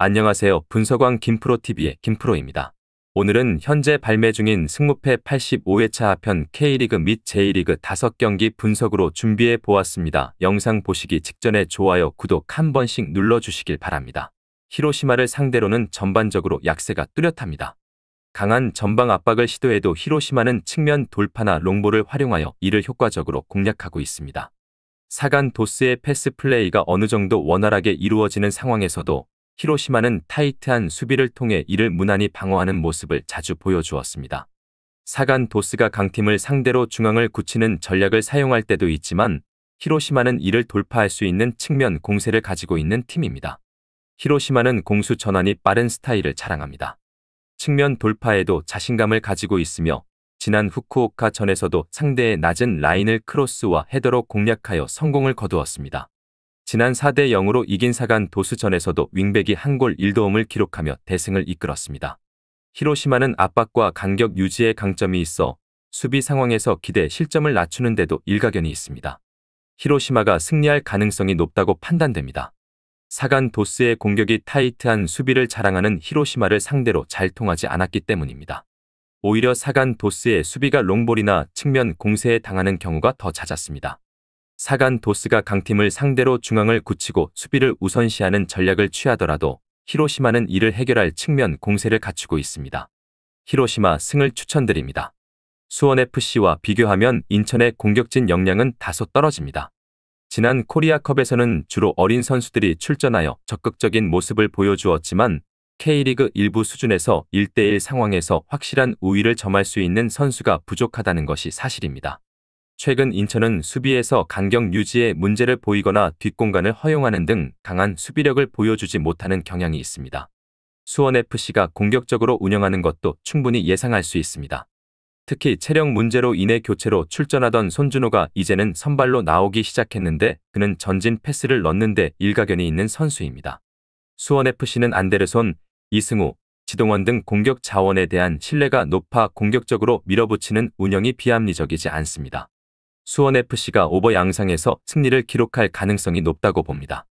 안녕하세요. 분석왕 김프로TV의 김프로입니다. 오늘은 현재 발매 중인 승무패 85회차 하편 K리그 및 J리그 5경기 분석으로 준비해 보았습니다. 영상 보시기 직전에 좋아요, 구독 한 번씩 눌러주시길 바랍니다. 히로시마를 상대로는 전반적으로 약세가 뚜렷합니다. 강한 전방 압박을 시도해도 히로시마는 측면 돌파나 롱볼을 활용하여 이를 효과적으로 공략하고 있습니다. 사간 도스의 패스 플레이가 어느 정도 원활하게 이루어지는 상황에서도 히로시마는 타이트한 수비를 통해 이를 무난히 방어하는 모습을 자주 보여주었습니다. 사간 도스가 강팀을 상대로 중앙을 굳히는 전략을 사용할 때도 있지만 히로시마는 이를 돌파할 수 있는 측면 공세를 가지고 있는 팀입니다. 히로시마는 공수 전환이 빠른 스타일을 자랑합니다. 측면 돌파에도 자신감을 가지고 있으며 지난 후쿠오카 전에서도 상대의 낮은 라인을 크로스와 헤더로 공략하여 성공을 거두었습니다. 지난 4대 0으로 이긴 사간 도스전에서도 윙백이 한골 1도움을 기록하며 대승을 이끌었습니다. 히로시마는 압박과 간격 유지에 강점이 있어 수비 상황에서 기대 실점을 낮추는데도 일가견이 있습니다. 히로시마가 승리할 가능성이 높다고 판단됩니다. 사간 도스의 공격이 타이트한 수비를 자랑하는 히로시마를 상대로 잘 통하지 않았기 때문입니다. 오히려 사간 도스의 수비가 롱볼이나 측면 공세에 당하는 경우가 더 잦았습니다. 사간 도스가 강팀을 상대로 중앙을 굳히고 수비를 우선시하는 전략을 취하더라도 히로시마는 이를 해결할 측면 공세를 갖추고 있습니다. 히로시마 승을 추천드립니다. 수원FC와 비교하면 인천의 공격진 역량은 다소 떨어집니다. 지난 코리아컵에서는 주로 어린 선수들이 출전하여 적극적인 모습을 보여주었지만 K리그 일부 수준에서 1대1 상황에서 확실한 우위를 점할 수 있는 선수가 부족하다는 것이 사실입니다. 최근 인천은 수비에서 간격 유지에 문제를 보이거나 뒷공간을 허용하는 등 강한 수비력을 보여주지 못하는 경향이 있습니다. 수원FC가 공격적으로 운영하는 것도 충분히 예상할 수 있습니다. 특히 체력 문제로 인해 교체로 출전하던 손준호가 이제는 선발로 나오기 시작했는데 그는 전진 패스를 넣는데 일가견이 있는 선수입니다. 수원FC는 안데르손, 이승우, 지동원 등 공격 자원에 대한 신뢰가 높아 공격적으로 밀어붙이는 운영이 비합리적이지 않습니다. 수원FC가 오버 양상에서 승리를 기록할 가능성이 높다고 봅니다.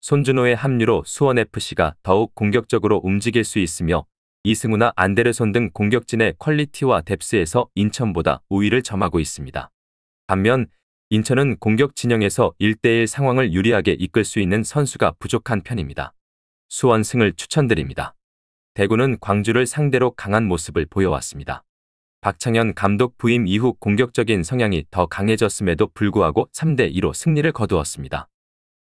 손준호의 합류로 수원FC가 더욱 공격적으로 움직일 수 있으며 이승우나 안데르손 등 공격진의 퀄리티와 뎁스에서 인천보다 우위를 점하고 있습니다. 반면 인천은 공격 진영에서 1대1 상황을 유리하게 이끌 수 있는 선수가 부족한 편입니다. 수원승을 추천드립니다. 대구는 광주를 상대로 강한 모습을 보여왔습니다. 박창현 감독 부임 이후 공격적인 성향이 더 강해졌음에도 불구하고 3대2로 승리를 거두었습니다.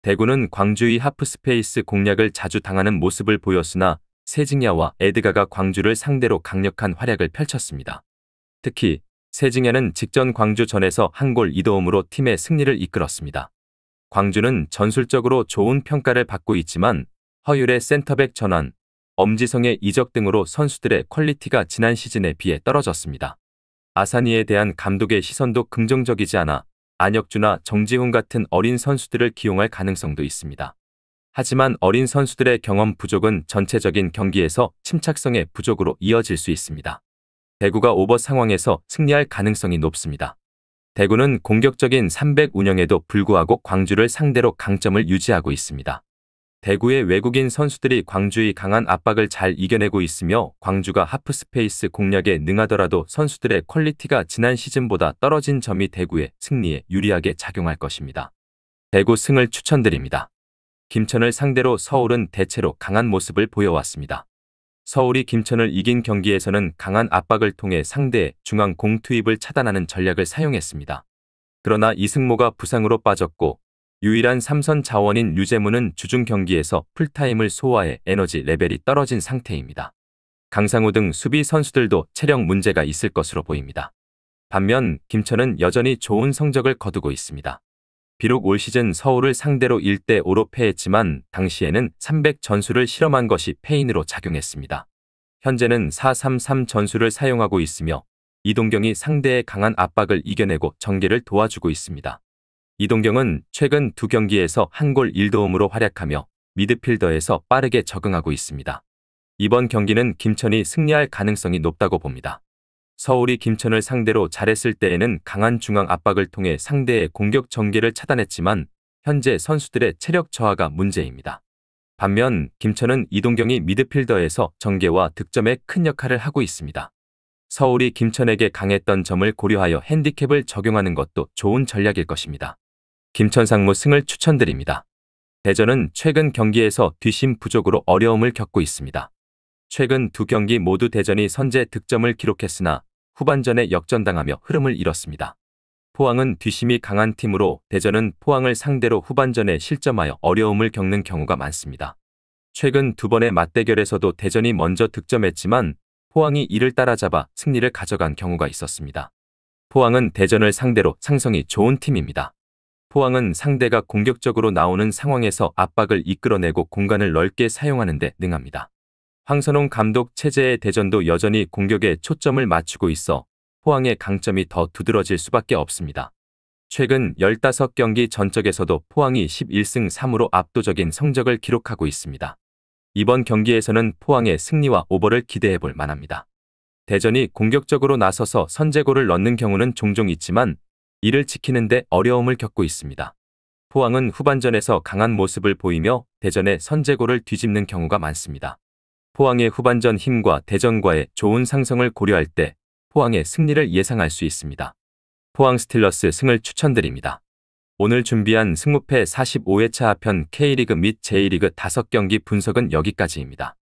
대구는 광주의 하프스페이스 공략을 자주 당하는 모습을 보였으나 세징야와 에드가가 광주를 상대로 강력한 활약을 펼쳤습니다. 특히 세징야는 직전 광주전에서 한 골이도움으로 팀의 승리를 이끌었습니다. 광주는 전술적으로 좋은 평가를 받고 있지만 허율의 센터백 전환, 엄지성의 이적 등으로 선수들의 퀄리티가 지난 시즌에 비해 떨어졌습니다. 아사니에 대한 감독의 시선도 긍정적이지 않아 안혁주나 정지훈 같은 어린 선수들을 기용할 가능성도 있습니다. 하지만 어린 선수들의 경험 부족은 전체적인 경기에서 침착성의 부족으로 이어질 수 있습니다. 대구가 오버 상황에서 승리할 가능성이 높습니다. 대구는 공격적인 300 운영에도 불구하고 광주를 상대로 강점을 유지하고 있습니다. 대구의 외국인 선수들이 광주의 강한 압박을 잘 이겨내고 있으며 광주가 하프스페이스 공략에 능하더라도 선수들의 퀄리티가 지난 시즌보다 떨어진 점이 대구의 승리에 유리하게 작용할 것입니다. 대구 승을 추천드립니다. 김천을 상대로 서울은 대체로 강한 모습을 보여왔습니다. 서울이 김천을 이긴 경기에서는 강한 압박을 통해 상대의 중앙 공투입을 차단하는 전략을 사용했습니다. 그러나 이승모가 부상으로 빠졌고 유일한 삼선 자원인 유재문은 주중 경기에서 풀타임을 소화해 에너지 레벨이 떨어진 상태입니다. 강상우 등 수비 선수들도 체력 문제가 있을 것으로 보입니다. 반면 김천은 여전히 좋은 성적을 거두고 있습니다. 비록 올 시즌 서울을 상대로 1대5로 패했지만 당시에는 300 전술을 실험한 것이 패인으로 작용했습니다. 현재는 433 전술을 사용하고 있으며 이동경이 상대의 강한 압박을 이겨내고 전개를 도와주고 있습니다. 이동경은 최근 두 경기에서 한골 1도움으로 활약하며 미드필더에서 빠르게 적응하고 있습니다. 이번 경기는 김천이 승리할 가능성이 높다고 봅니다. 서울이 김천을 상대로 잘했을 때에는 강한 중앙 압박을 통해 상대의 공격 전개를 차단했지만 현재 선수들의 체력 저하가 문제입니다. 반면 김천은 이동경이 미드필더에서 전개와 득점에 큰 역할을 하고 있습니다. 서울이 김천에게 강했던 점을 고려하여 핸디캡을 적용하는 것도 좋은 전략일 것입니다. 김천상무 승을 추천드립니다. 대전은 최근 경기에서 뒤심 부족으로 어려움을 겪고 있습니다. 최근 두 경기 모두 대전이 선제 득점을 기록했으나 후반전에 역전당하며 흐름을 잃었습니다. 포항은 뒤심이 강한 팀으로 대전은 포항을 상대로 후반전에 실점하여 어려움을 겪는 경우가 많습니다. 최근 두 번의 맞대결에서도 대전이 먼저 득점했지만 포항이 이를 따라잡아 승리를 가져간 경우가 있었습니다. 포항은 대전을 상대로 상성이 좋은 팀입니다. 포항은 상대가 공격적으로 나오는 상황에서 압박을 이끌어내고 공간을 넓게 사용하는데 능합니다. 황선홍 감독 체제의 대전도 여전히 공격에 초점을 맞추고 있어 포항의 강점이 더 두드러질 수밖에 없습니다. 최근 15경기 전적에서도 포항이 11승 3으로 압도적인 성적을 기록하고 있습니다. 이번 경기에서는 포항의 승리와 오버를 기대해볼 만합니다. 대전이 공격적으로 나서서 선제골을 넣는 경우는 종종 있지만 이를 지키는데 어려움을 겪고 있습니다. 포항은 후반전에서 강한 모습을 보이며 대전의 선제골을 뒤집는 경우가 많습니다. 포항의 후반전 힘과 대전과의 좋은 상성을 고려할 때 포항의 승리를 예상할 수 있습니다. 포항 스틸러스 승을 추천드립니다. 오늘 준비한 승무패 45회차 하편 K리그 및 J리그 5경기 분석은 여기까지입니다.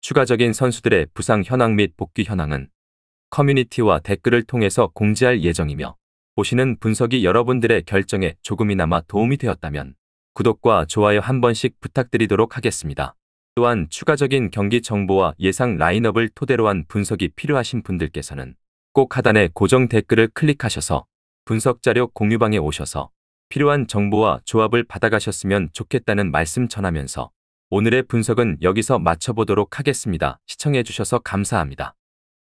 추가적인 선수들의 부상 현황 및 복귀 현황은 커뮤니티와 댓글을 통해서 공지할 예정이며 보시는 분석이 여러분들의 결정에 조금이나마 도움이 되었다면 구독과 좋아요 한 번씩 부탁드리도록 하겠습니다. 또한 추가적인 경기 정보와 예상 라인업을 토대로 한 분석이 필요하신 분들께서는 꼭 하단의 고정 댓글을 클릭하셔서 분석 자료 공유방에 오셔서 필요한 정보와 조합을 받아가셨으면 좋겠다는 말씀 전하면서 오늘의 분석은 여기서 마쳐보도록 하겠습니다. 시청해주셔서 감사합니다.